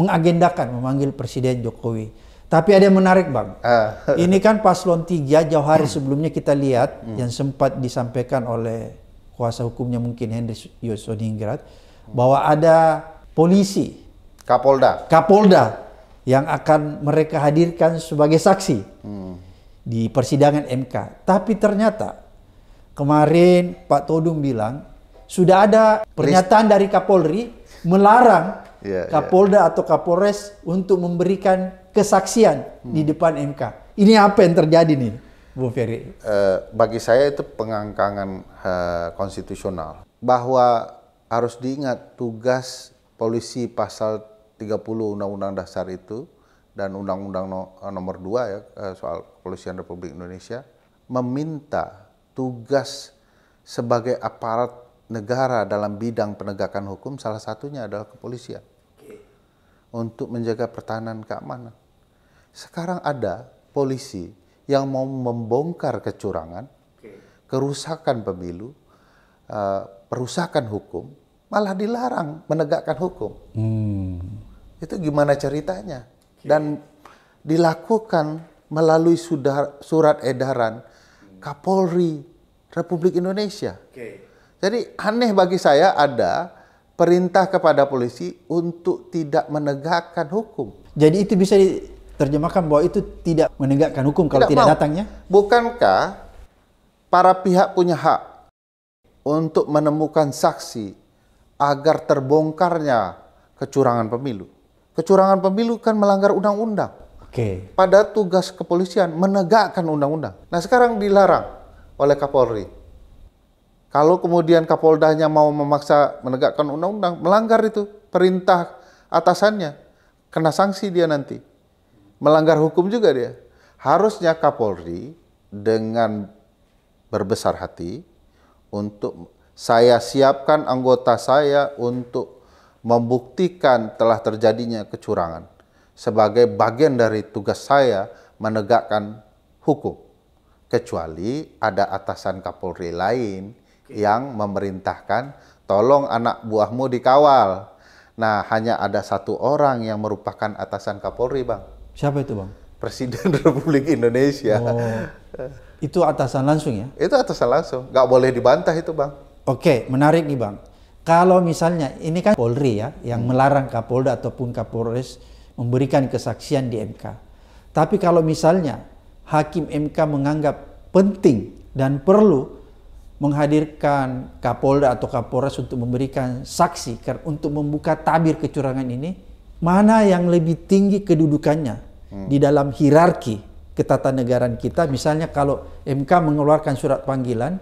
mengagendakan memanggil Presiden Jokowi. Tapi ada yang menarik bang. Uh. Ini kan paslon tiga jauh hari hmm. sebelumnya kita lihat hmm. yang sempat disampaikan oleh kuasa hukumnya mungkin Henry Yosodingrat hmm. bahwa ada polisi Kapolda Kapolda yang akan mereka hadirkan sebagai saksi hmm. di persidangan MK. Tapi ternyata kemarin Pak Todung bilang sudah ada pernyataan dari Kapolri melarang yeah, ya. Kapolda yeah. atau Kapolres untuk memberikan kesaksian hmm. di depan MK. Ini apa yang terjadi nih, Bu Ferry? Uh, bagi saya itu pengangkangan uh, eh, konstitusional bahwa harus diingat tugas polisi pasal 30 Undang-Undang Dasar itu dan Undang-Undang eh, Nomor 2 ya soal Kepolisian Republik Indonesia meminta tugas sebagai aparat negara dalam bidang penegakan hukum salah satunya adalah kepolisian untuk menjaga pertahanan keamanan. Sekarang ada polisi yang mau membongkar kecurangan, kerusakan pemilu, eh, perusakan hukum, malah dilarang menegakkan hukum. Hmm. Itu gimana ceritanya? Dan dilakukan melalui surat edaran Kapolri Republik Indonesia. Jadi aneh bagi saya ada perintah kepada polisi untuk tidak menegakkan hukum. Jadi itu bisa diterjemahkan bahwa itu tidak menegakkan hukum kalau tidak, tidak datangnya? Bukankah para pihak punya hak untuk menemukan saksi agar terbongkarnya kecurangan pemilu? Kecurangan pemilu kan melanggar undang-undang. Oke. Pada tugas kepolisian menegakkan undang-undang. Nah sekarang dilarang oleh Kapolri kalau kemudian Kapoldanya mau memaksa menegakkan undang-undang, melanggar itu perintah atasannya, kena sanksi dia nanti. Melanggar hukum juga dia. Harusnya Kapolri dengan berbesar hati untuk saya siapkan anggota saya untuk membuktikan telah terjadinya kecurangan sebagai bagian dari tugas saya menegakkan hukum. Kecuali ada atasan Kapolri lain yang memerintahkan tolong anak buahmu dikawal. Nah, hanya ada satu orang yang merupakan atasan Kapolri, Bang. Siapa itu, Bang? Presiden Republik Indonesia. Oh, itu atasan langsung ya? Itu atasan langsung. Nggak boleh dibantah itu, Bang. Oke, menarik nih, Bang. Kalau misalnya, ini kan Polri ya, yang hmm. melarang Kapolda ataupun Kapolres memberikan kesaksian di MK. Tapi kalau misalnya Hakim MK menganggap penting dan perlu menghadirkan Kapolda atau Kapolres untuk memberikan saksi untuk membuka tabir kecurangan ini, mana yang lebih tinggi kedudukannya hmm. di dalam hierarki ketatanegaraan kita. Misalnya kalau MK mengeluarkan surat panggilan,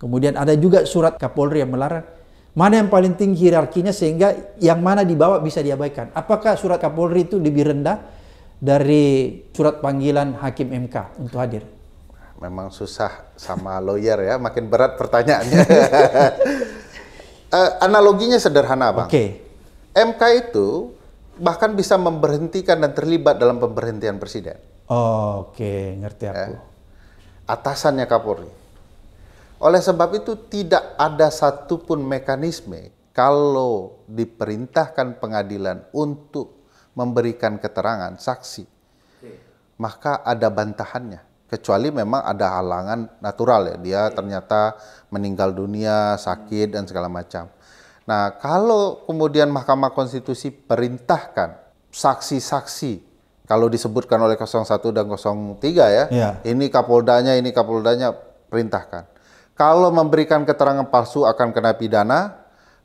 kemudian ada juga surat Kapolri yang melarang, mana yang paling tinggi hierarkinya sehingga yang mana dibawa bisa diabaikan. Apakah surat Kapolri itu lebih rendah dari surat panggilan Hakim MK untuk hadir? memang susah sama lawyer ya, makin berat pertanyaannya. uh, analoginya sederhana, Bang. Oke. Okay. MK itu bahkan bisa memberhentikan dan terlibat dalam pemberhentian presiden. Oh, Oke, okay. ngerti aku. Ya. Atasannya Kapolri. Oleh sebab itu tidak ada satupun mekanisme kalau diperintahkan pengadilan untuk memberikan keterangan saksi, maka ada bantahannya kecuali memang ada halangan natural ya dia ternyata meninggal dunia sakit dan segala macam nah kalau kemudian Mahkamah Konstitusi perintahkan saksi-saksi kalau disebutkan oleh 01 dan 03 ya, ya. ini kapoldanya ini kapoldanya perintahkan kalau memberikan keterangan palsu akan kena pidana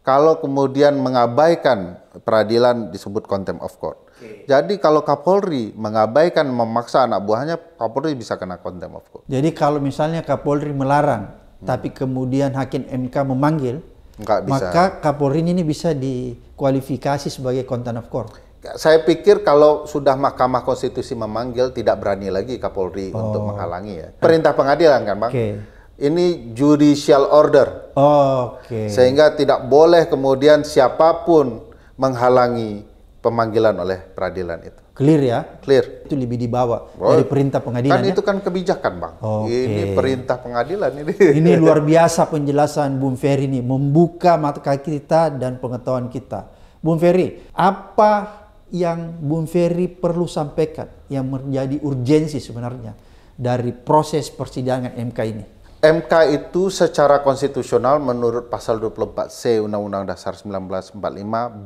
kalau kemudian mengabaikan peradilan disebut contempt of court jadi kalau Kapolri mengabaikan memaksa anak buahnya, Kapolri bisa kena konten of court. Jadi kalau misalnya Kapolri melarang, hmm. tapi kemudian hakim MK memanggil, Enggak bisa. maka Kapolri ini bisa dikualifikasi sebagai konten of court saya pikir kalau sudah Mahkamah Konstitusi memanggil tidak berani lagi Kapolri oh. untuk menghalangi ya. Perintah pengadilan kan, Bang. Okay. Ini judicial order. Oh, Okay. Sehingga tidak boleh kemudian siapapun menghalangi pemanggilan oleh peradilan itu. Clear ya? Clear. Itu lebih dibawa oh. dari perintah pengadilan. Kan ya? itu kan kebijakan, Bang. Okay. Ini perintah pengadilan ini. Ini luar biasa penjelasan Bung Ferry ini, membuka mata kita dan pengetahuan kita. Bung Ferry, apa yang Bung Ferry perlu sampaikan yang menjadi urgensi sebenarnya dari proses persidangan MK ini? MK itu secara konstitusional menurut pasal 24C Undang-Undang Dasar 1945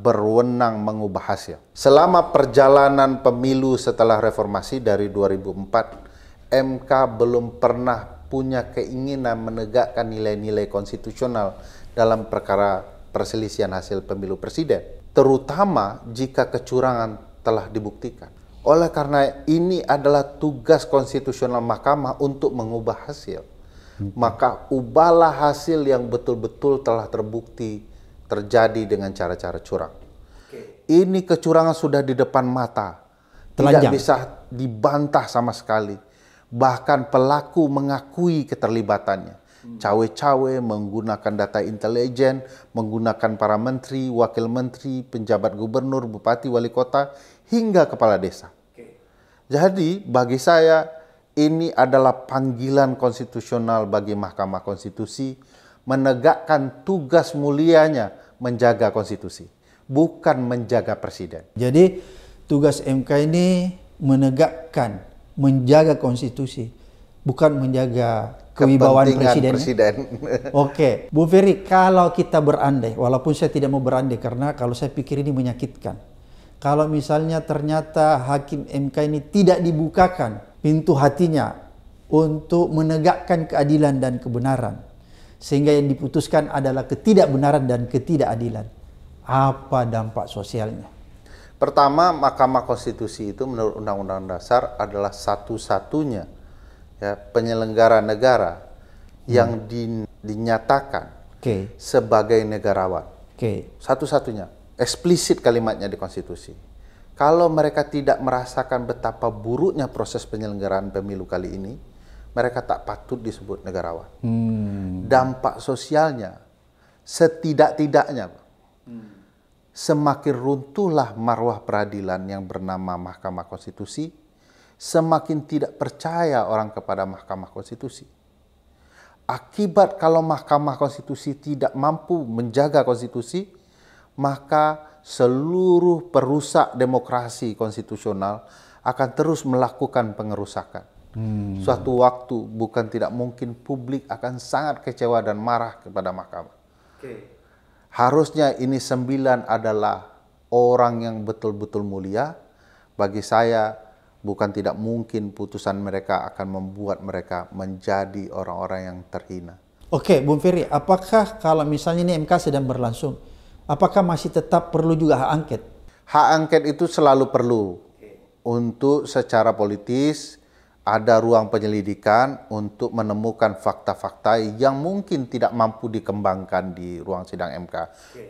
berwenang mengubah hasil. Selama perjalanan pemilu setelah reformasi dari 2004, MK belum pernah punya keinginan menegakkan nilai-nilai konstitusional dalam perkara perselisihan hasil pemilu presiden, terutama jika kecurangan telah dibuktikan. Oleh karena ini adalah tugas konstitusional mahkamah untuk mengubah hasil maka ubahlah hasil yang betul-betul telah terbukti terjadi dengan cara-cara curang. Oke. Ini kecurangan sudah di depan mata, Telanjang. tidak bisa dibantah sama sekali. Bahkan pelaku mengakui keterlibatannya. Hmm. Cawe-cawe menggunakan data intelijen, menggunakan para menteri, wakil menteri, penjabat gubernur, bupati, wali kota, hingga kepala desa. Oke. Jadi bagi saya ini adalah panggilan konstitusional bagi Mahkamah Konstitusi menegakkan tugas mulianya menjaga konstitusi, bukan menjaga presiden. Jadi tugas MK ini menegakkan, menjaga konstitusi, bukan menjaga kewibawaan presiden. presiden. Oke, Bu Ferry, kalau kita berandai, walaupun saya tidak mau berandai karena kalau saya pikir ini menyakitkan. Kalau misalnya ternyata hakim MK ini tidak dibukakan pintu hatinya untuk menegakkan keadilan dan kebenaran. Sehingga yang diputuskan adalah ketidakbenaran dan ketidakadilan. Apa dampak sosialnya? Pertama, Mahkamah Konstitusi itu menurut Undang-Undang Dasar adalah satu-satunya ya, penyelenggara negara hmm. yang dinyatakan okay. sebagai negarawan. Okay. Satu-satunya, eksplisit kalimatnya di konstitusi. Kalau mereka tidak merasakan betapa buruknya proses penyelenggaraan pemilu kali ini, mereka tak patut disebut negarawan. Hmm. Dampak sosialnya setidak-tidaknya hmm. semakin runtuhlah marwah peradilan yang bernama Mahkamah Konstitusi, semakin tidak percaya orang kepada Mahkamah Konstitusi. Akibat kalau Mahkamah Konstitusi tidak mampu menjaga konstitusi, maka seluruh perusak demokrasi konstitusional akan terus melakukan pengerusakan. Hmm. Suatu waktu bukan tidak mungkin publik akan sangat kecewa dan marah kepada mahkamah. Okay. Harusnya ini sembilan adalah orang yang betul-betul mulia. Bagi saya bukan tidak mungkin putusan mereka akan membuat mereka menjadi orang-orang yang terhina. Oke, okay, Bung Ferry, apakah kalau misalnya ini MK sedang berlangsung, apakah masih tetap perlu juga hak angket? Hak angket itu selalu perlu untuk secara politis ada ruang penyelidikan untuk menemukan fakta-fakta yang mungkin tidak mampu dikembangkan di ruang sidang MK.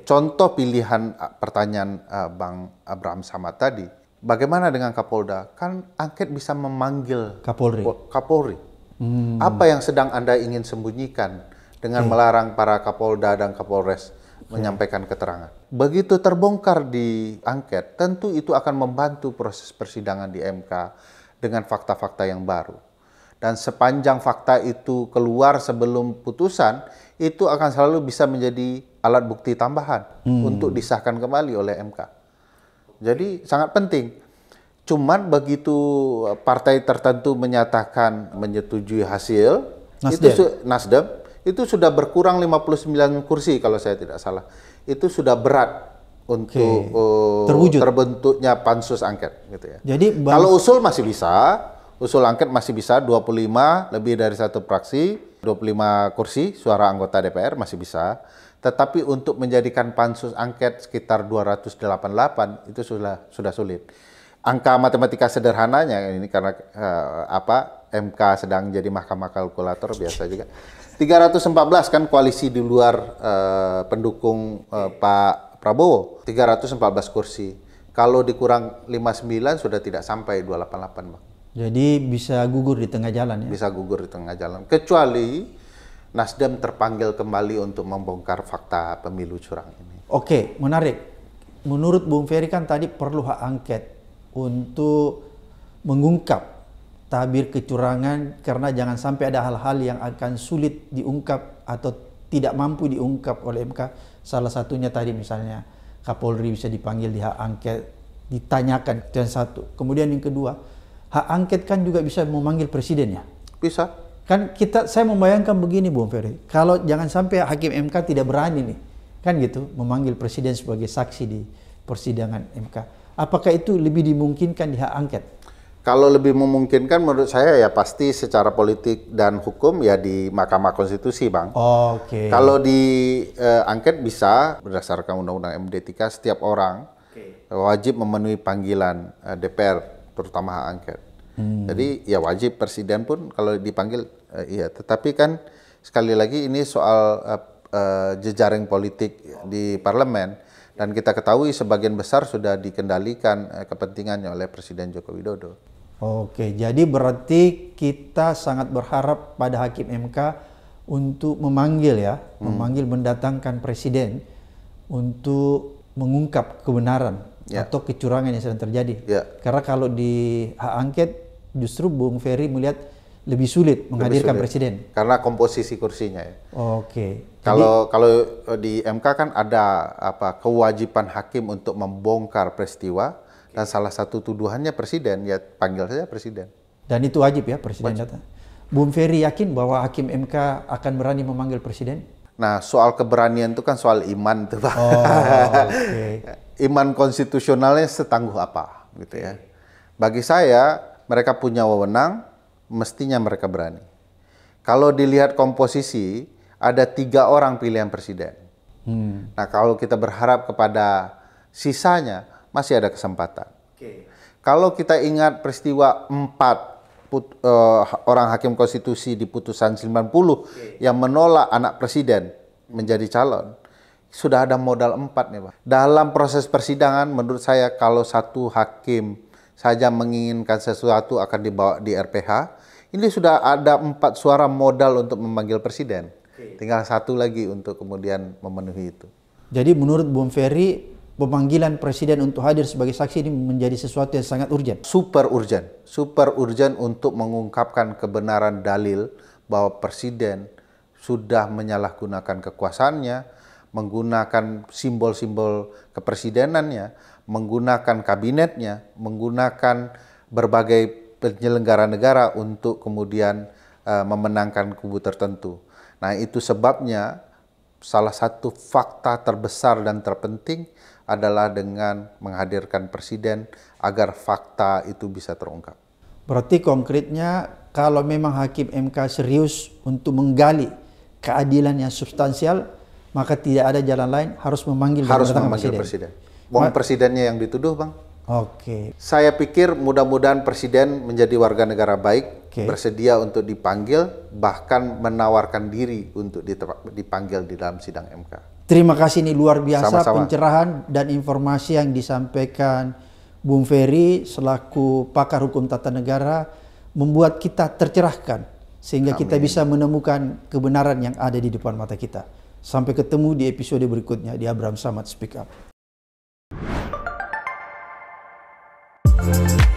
Contoh pilihan ah, pertanyaan ah, Bang Abraham sama tadi, bagaimana dengan Kapolda? Kan angket bisa memanggil Kapolri. Kapolri. Hmm. Apa yang sedang Anda ingin sembunyikan dengan melarang para Kapolda dan Kapolres menyampaikan keterangan. Begitu terbongkar di angket, tentu itu akan membantu proses persidangan di MK dengan fakta-fakta yang baru. Dan sepanjang fakta itu keluar sebelum putusan, itu akan selalu bisa menjadi alat bukti tambahan hmm. untuk disahkan kembali oleh MK. Jadi sangat penting. Cuman begitu partai tertentu menyatakan menyetujui hasil, Nasdem. itu Nasdem itu sudah berkurang 59 kursi kalau saya tidak salah. Itu sudah berat untuk okay. Eh, Terwujud. terbentuknya pansus angket gitu ya. Jadi bang... kalau usul masih bisa, usul angket masih bisa 25 lebih dari satu fraksi, 25 kursi suara anggota DPR masih bisa. Tetapi untuk menjadikan pansus angket sekitar 288 itu sudah sudah sulit angka matematika sederhananya ini karena uh, apa MK sedang jadi mahkamah kalkulator biasa juga 314 kan koalisi di luar uh, pendukung uh, Pak Prabowo 314 kursi kalau dikurang 59 sudah tidak sampai 288 bang jadi bisa gugur di tengah jalan ya bisa gugur di tengah jalan kecuali Nasdem terpanggil kembali untuk membongkar fakta pemilu curang ini. Oke, menarik. Menurut Bung Ferry kan tadi perlu hak angket untuk mengungkap tabir kecurangan karena jangan sampai ada hal-hal yang akan sulit diungkap atau tidak mampu diungkap oleh MK. Salah satunya tadi misalnya Kapolri bisa dipanggil di hak angket, ditanyakan itu satu. Kemudian yang kedua, hak angket kan juga bisa memanggil presidennya. Bisa. Kan kita saya membayangkan begini Bu Ferry, kalau jangan sampai hakim MK tidak berani nih, kan gitu, memanggil presiden sebagai saksi di persidangan MK Apakah itu lebih dimungkinkan di hak angket? Kalau lebih memungkinkan menurut saya ya pasti secara politik dan hukum ya di Mahkamah Konstitusi, Bang. Oh, Oke. Okay. Kalau di uh, angket bisa berdasarkan Undang-Undang MD3 setiap orang okay. wajib memenuhi panggilan uh, eh, DPR terutama hak angket. Hmm. Jadi ya wajib presiden pun kalau dipanggil uh, iya, tetapi kan sekali lagi ini soal uh, uh, jejaring politik di parlemen dan kita ketahui sebagian besar sudah dikendalikan eh, kepentingannya oleh Presiden Joko Widodo. Oke, jadi berarti kita sangat berharap pada Hakim MK untuk memanggil ya, hmm. memanggil mendatangkan Presiden untuk mengungkap kebenaran ya. atau kecurangan yang sedang terjadi. Ya. Karena kalau di hak angket justru Bung Ferry melihat lebih sulit menghadirkan lebih sulit. presiden karena komposisi kursinya ya. Oke. Kalau kalau eh, di MK kan ada apa kewajiban hakim untuk membongkar peristiwa dan salah satu tuduhannya presiden ya panggil saja presiden. Dan itu wajib ya presiden wajib. datang. Bum Ferry yakin bahwa hakim MK akan berani memanggil presiden? Nah, soal keberanian itu kan soal iman tuh, Pak. Oh, okay. Iman konstitusionalnya setangguh apa gitu ya. Bagi saya mereka punya wewenang mestinya mereka berani. Kalau dilihat komposisi, ada tiga orang pilihan presiden. Hmm. Nah, kalau kita berharap kepada sisanya, masih ada kesempatan. Okay. Kalau kita ingat peristiwa empat put, uh, orang hakim konstitusi di putusan 90 okay. yang menolak anak presiden menjadi calon, sudah ada modal empat nih Pak. Dalam proses persidangan menurut saya kalau satu hakim saja menginginkan sesuatu akan dibawa di RPH, ini sudah ada empat suara modal untuk memanggil presiden. Tinggal satu lagi untuk kemudian memenuhi itu. Jadi menurut Bung Ferry, pemanggilan presiden untuk hadir sebagai saksi ini menjadi sesuatu yang sangat urgent. Super urgent, super urgent untuk mengungkapkan kebenaran dalil bahwa presiden sudah menyalahgunakan kekuasaannya, menggunakan simbol-simbol kepresidenannya, menggunakan kabinetnya, menggunakan berbagai penyelenggara negara untuk kemudian uh, memenangkan kubu tertentu. Nah, itu sebabnya salah satu fakta terbesar dan terpenting adalah dengan menghadirkan presiden agar fakta itu bisa terungkap. Berarti konkretnya kalau memang hakim MK serius untuk menggali keadilan yang substansial, maka tidak ada jalan lain harus memanggil harus memanggil presiden. presiden. presidennya yang dituduh, Bang. Oke. Okay. Saya pikir mudah-mudahan presiden menjadi warga negara baik, okay. bersedia untuk dipanggil, bahkan menawarkan diri untuk dipanggil di dalam sidang MK. Terima kasih ini luar biasa Sama-sama. pencerahan dan informasi yang disampaikan Bung Ferry selaku pakar hukum tata negara membuat kita tercerahkan sehingga Amin. kita bisa menemukan kebenaran yang ada di depan mata kita. Sampai ketemu di episode berikutnya di Abraham Samad Speak Up. Thank you.